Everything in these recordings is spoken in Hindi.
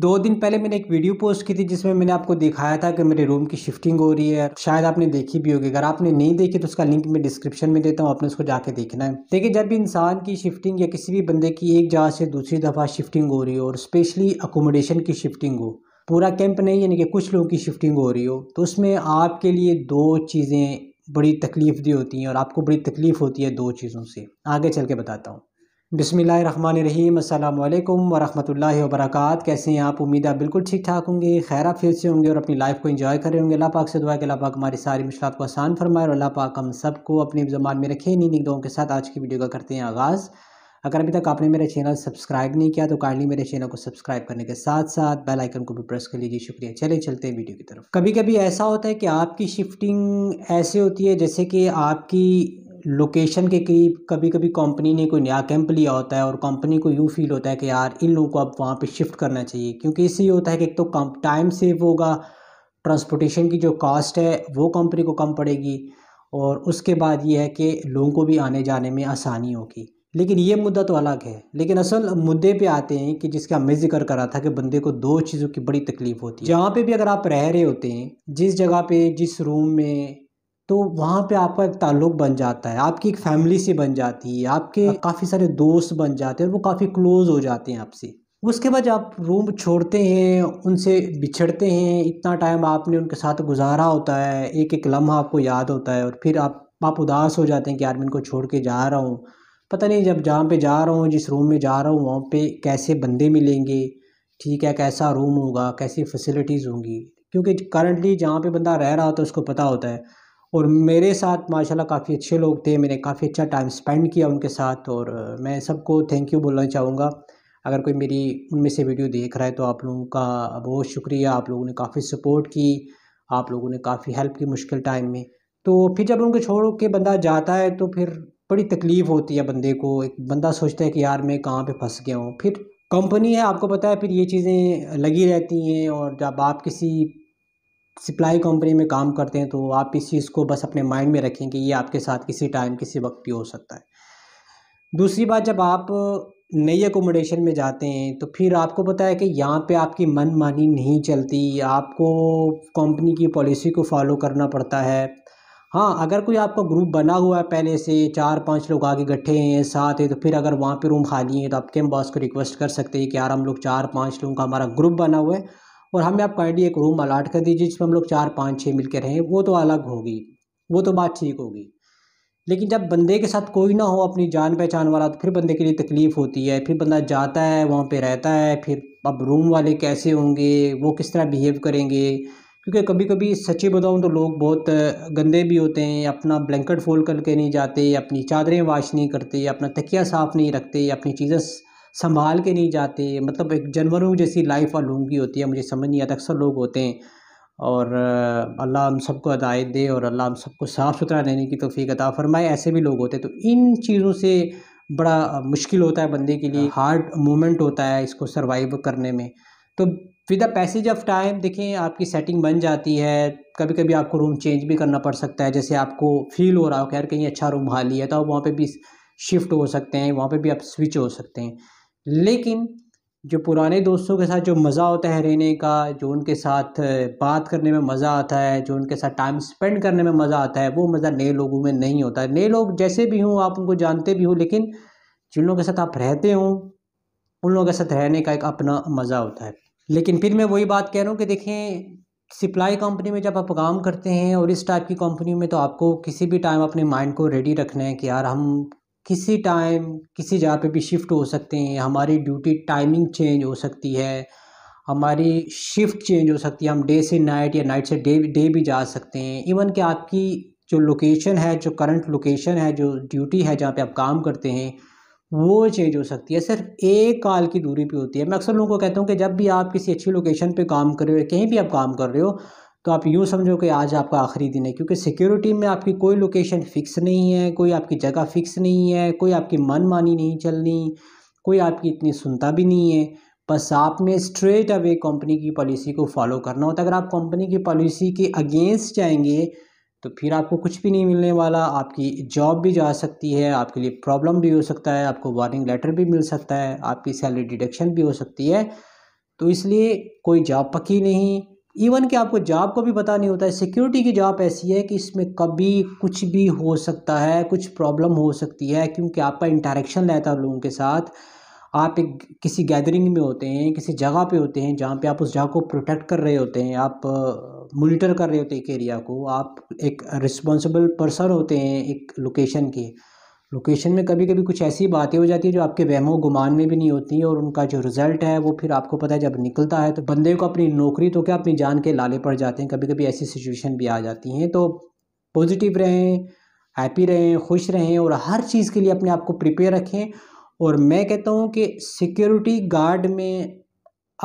दो दिन पहले मैंने एक वीडियो पोस्ट की थी जिसमें मैंने आपको दिखाया था कि मेरे रूम की शिफ्टिंग हो रही है शायद आपने देखी भी होगी अगर आपने नहीं देखी तो उसका लिंक मैं डिस्क्रिप्शन में देता हूँ आपने उसको जाके देखना है देखिए जब भी इंसान की शिफ्टिंग या किसी भी बंदे की एक जगह से दूसरी दफ़ा शिफ्टिंग हो रही हो और स्पेशली अकोमोडेशन की शिफ्टिंग हो पूरा कैंप नहीं यानी कि कुछ लोगों की शिफ्टिंग हो रही हो तो उसमें आपके लिए दो चीज़ें बड़ी तकलीफ दी होती हैं और आपको बड़ी तकलीफ़ होती है दो चीज़ों से आगे चल के बताता हूँ बिसमीम अल्लाम वरहमल वबरक कैसे हैं आप उम्मीद है बिल्कुल ठीक ठाक होंगे खैर फिर से होंगे और अपनी लाइफ को इन्जॉय कर रहे होंगे अल्लाह पाक से दुआ के अल्लाह पाक हमारी सारी मुश्किल को आसान फरमाए और अल्लाह पाक हम सबको अपनी जबान में रखे इन्हीं निगदों के साथ आज की वीडियो का करते हैं आगाज़ अगर अभी तक आपने मेरा चैनल सब्सक्राइब नहीं किया तो काइंडली मेरे चैनल को सब्सक्राइब करने के साथ साथ बेल आइकन को भी प्रेस कर लीजिए शुक्रिया चले चलते हैं वीडियो की तरफ कभी कभी ऐसा होता है कि आपकी शिफ्टिंग ऐसे होती है जैसे कि आपकी लोकेशन के करीब कभी कभी कंपनी ने कोई नया कैंप लिया होता है और कंपनी को यूँ फील होता है कि यार इन लोगों को अब वहाँ पे शिफ्ट करना चाहिए क्योंकि इससे ये होता है कि एक तो कम टाइम सेव होगा ट्रांसपोर्टेशन की जो कास्ट है वो कंपनी को कम पड़ेगी और उसके बाद ये है कि लोगों को भी आने जाने में आसानी होगी लेकिन ये मुद्दा तो अलग है लेकिन असल मुद्दे पे आते हैं कि जिसका मैं जिक्र करा था कि बंदे को दो चीज़ों की बड़ी तकलीफ़ होती है जहाँ पे भी अगर आप रह रहे होते हैं जिस जगह पे जिस रूम में तो वहाँ पे आपका एक ताल्लुक बन जाता है आपकी एक फैमिली सी बन जाती है आपके हाँ। काफ़ी सारे दोस्त बन जाते हैं वो काफ़ी क्लोज हो जाते हैं आपसे उसके बाद आप रूम छोड़ते हैं उनसे बिछड़ते हैं इतना टाइम आपने उनके साथ गुजारा होता है एक एक लम्हा आपको याद होता है और फिर आप आप उदास हो जाते हैं कि यार मैं इनको छोड़ के जा रहा हूँ पता नहीं जब जहाँ पे जा रहा हूँ जिस रूम में जा रहा हूँ वहाँ पे कैसे बंदे मिलेंगे ठीक है कैसा रूम होगा कैसी फैसिलिटीज़ होंगी क्योंकि करंटली जहाँ पे बंदा रह रहा होता है उसको पता होता है और मेरे साथ माशाल्लाह काफ़ी अच्छे लोग थे मैंने काफ़ी अच्छा टाइम स्पेंड किया उनके साथ और मैं सबको थैंक यू बोलना चाहूँगा अगर कोई मेरी उनमें से वीडियो देख रहा है तो आप लोगों का बहुत शुक्रिया आप लोगों ने काफ़ी सपोर्ट की आप लोगों ने काफ़ी हेल्प की मुश्किल टाइम में तो फिर जब उनको छोड़ के बंदा जाता है तो फिर बड़ी तकलीफ़ होती है बंदे को एक बंदा सोचता है कि यार मैं कहाँ पे फंस गया हूँ फिर कंपनी है आपको पता है फिर ये चीज़ें लगी रहती हैं और जब आप किसी सप्लाई कंपनी में काम करते हैं तो आप इस चीज़ को बस अपने माइंड में रखें कि ये आपके साथ किसी टाइम किसी वक्त भी हो सकता है दूसरी बात जब आप नई एकोमोडेशन में जाते हैं तो फिर आपको पता है कि यहाँ पे आपकी मनमानी नहीं चलती आपको कंपनी की पॉलिसी को फॉलो करना पड़ता है हाँ अगर कोई आपका ग्रुप बना हुआ है पहले से चार पांच लोग आगे इकट्ठे हैं साथ हैं तो फिर अगर वहाँ पे रूम खाली है तो आप कैम बॉस को रिक्वेस्ट कर सकते हैं कि यार हम लोग चार पांच लोगों का हमारा ग्रुप बना हुआ है और हमें आप काइंडली एक रूम अलाट कर दीजिए जिसमें हम लोग चार पाँच छः मिल के रहें वो तो अलग होगी वो तो बात ठीक होगी लेकिन जब बंदे के साथ कोई ना हो अपनी जान पहचान वाला तो फिर बंदे के लिए तकलीफ़ होती है फिर बंदा जाता है वहाँ पे रहता है फिर अब रूम वाले कैसे होंगे वो किस तरह बिहेव करेंगे क्योंकि कभी कभी सच्चे बताऊँ तो लोग बहुत गंदे भी होते हैं अपना ब्लैंकेट फोल्ड करके नहीं जाते अपनी चादरें वाश नहीं करते अपना तकिया साफ़ नहीं रखते अपनी चीज़ें संभाल के नहीं जाते मतलब एक जानवरों जैसी लाइफ और लूँगी होती है मुझे समझ नहीं आता अक्सर लोग होते हैं और अल्लाह हम सबको हदायत दे और अल्लाह हम सबको साफ़ सुथरा रहने की तोफ़ी अदा फ़रमाए ऐसे भी लोग होते हैं तो इन चीज़ों से बड़ा मुश्किल होता है बंदे के लिए हार्ड मोमेंट होता है इसको सर्वाइव करने में तो with the passage of time देखें आपकी सेटिंग बन जाती है कभी कभी आपको रूम चेंज भी करना पड़ सकता है जैसे आपको फील हो रहा हो कि यार कहीं अच्छा रूम खाली है तो आप वहाँ पर भी शिफ्ट हो सकते हैं वहाँ पर भी आप स्विच हो सकते हैं लेकिन जो पुराने दोस्तों के साथ जो मज़ा होता है रहने का जो उनके साथ बात करने में मज़ा आता है जो उनके साथ टाइम स्पेंड करने में मज़ा आता है वो मज़ा नए लोगों में नहीं होता है नए लोग जैसे भी हों आप उनको जानते भी हो लेकिन जिन लोगों के साथ आप रहते हों उन लोगों के साथ रहने का एक अपना मज़ा होता है लेकिन फिर मैं वही बात कह रहा हूँ कि देखें सप्लाई कंपनी में जब आप काम करते हैं और इस टाइप की कंपनी में तो आपको किसी भी टाइम अपने माइंड को रेडी रखना है कि यार हम किसी टाइम किसी जगह पे भी शिफ्ट हो सकते हैं हमारी ड्यूटी टाइमिंग चेंज हो सकती है हमारी शिफ्ट चेंज हो सकती है हम डे से नाइट या नाइट से डे डे भी जा सकते हैं इवन कि आपकी जो लोकेशन है जो करंट लोकेशन है जो ड्यूटी है जहाँ पे आप काम करते हैं वो चेंज हो सकती है सिर्फ एक काल की दूरी पे होती है मैं अक्सर लोगों को कहता हूँ कि जब भी आप किसी अच्छी लोकेशन पे काम कर रहे हो कहीं भी आप काम कर रहे हो तो आप यूँ समझो कि आज आपका आखिरी दिन है क्योंकि सिक्योरिटी में आपकी कोई लोकेशन फ़िक्स नहीं है कोई आपकी जगह फ़िक्स नहीं है कोई आपकी मनमानी नहीं चलनी कोई आपकी इतनी सुनता भी नहीं है बस आपने स्ट्रेट अवे कंपनी की पॉलिसी को फॉलो करना होता है अगर आप कंपनी की पॉलिसी के अगेंस्ट जाएंगे तो फिर आपको कुछ भी नहीं मिलने वाला आपकी जॉब भी जा सकती है आपके लिए प्रॉब्लम भी हो सकता है आपको वार्निंग लेटर भी मिल सकता है आपकी सैलरी डिडक्शन भी हो सकती है तो इसलिए कोई जॉब पक्की नहीं इवन कि आपको जॉब को भी पता नहीं होता है सिक्योरिटी की जॉब ऐसी है कि इसमें कभी कुछ भी हो सकता है कुछ प्रॉब्लम हो सकती है क्योंकि आपका इंटरेक्शन रहता है लोगों के साथ आप एक किसी गैदरिंग में होते हैं किसी जगह पे होते हैं जहाँ पे आप उस जगह को प्रोटेक्ट कर रहे होते हैं आप मोनिटर कर रहे होते हैं एक एरिया को आप एक रिस्पॉन्सिबल पर्सन होते हैं एक लोकेशन के लोकेशन में कभी कभी कुछ ऐसी बातें हो जाती है जो आपके वहमो गुमान में भी नहीं होती हैं और उनका जो रिज़ल्ट है वो फिर आपको पता है जब निकलता है तो बंदे को अपनी नौकरी तो क्या अपनी जान के लाले पड़ जाते हैं कभी कभी ऐसी सिचुएशन भी आ जाती हैं तो पॉजिटिव रहें हैप्पी रहें खुश रहें और हर चीज़ के लिए अपने आप को प्रिपेयर रखें और मैं कहता हूँ कि सिक्योरिटी गार्ड में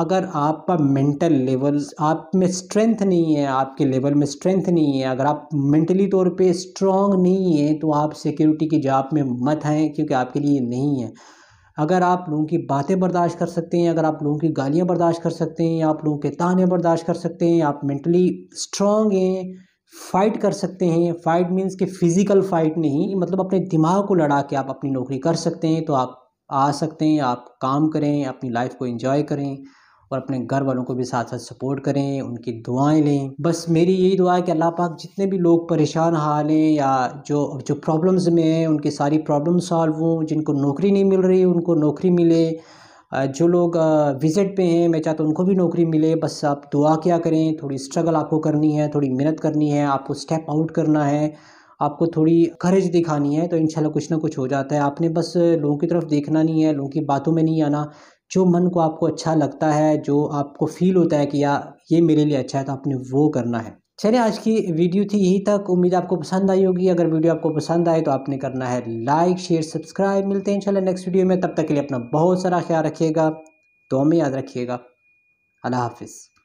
अगर आपका मेंटल लेवल आप में स्ट्रेंथ नहीं है आपके लेवल में स्ट्रेंथ नहीं है अगर आप मेंटली तौर पे स्ट्रांग नहीं है तो आप सिक्योरिटी की जॉब में मत हैं क्योंकि आपके लिए नहीं है अगर आप लोगों की बातें बर्दाश्त कर सकते हैं अगर आप लोगों की गालियाँ बर्दाश्त कर सकते हैं आप लोगों के ताने बर्दाश्त कर सकते हैं आप मेंटली स्ट्रांग हैं फ़ाइट कर सकते हैं फ़ाइट मीन्स कि फ़िज़िकल फ़ाइट नहीं मतलब अपने दिमाग को लड़ा के आप अपनी नौकरी कर सकते हैं तो आप आ सकते हैं आप काम करें अपनी लाइफ को इंजॉय करें और अपने घर वालों को भी साथ साथ सपोर्ट करें उनकी दुआएं लें बस मेरी यही दुआ है कि अल्लाह पाक जितने भी लोग परेशान हाल हैं या जो जो प्रॉब्लम्स में हैं उनकी सारी प्रॉब्लम सॉल्व हों जिनको नौकरी नहीं मिल रही उनको नौकरी मिले जो लोग विज़िट पे हैं मैं चाहता हूँ उनको भी नौकरी मिले बस आप दुआ क्या करें थोड़ी स्ट्रगल आपको करनी है थोड़ी मेहनत करनी है आपको स्टेप आउट करना है आपको थोड़ी करेज दिखानी है तो इंशाल्लाह कुछ ना कुछ हो जाता है आपने बस लोगों की तरफ देखना नहीं है लोगों की बातों में नहीं आना जो मन को आपको अच्छा लगता है जो आपको फील होता है कि यार ये मेरे लिए अच्छा है तो आपने वो करना है चलिए आज की वीडियो थी यही तक उम्मीद आपको पसंद आई होगी अगर वीडियो आपको पसंद आए तो आपने करना है लाइक शेयर सब्सक्राइब मिलते हैं इंशाल्लाह नेक्स्ट वीडियो में तब तक के लिए अपना बहुत सारा ख्याल रखिएगा दो में याद रखिएगा अल्लाह हाफिज़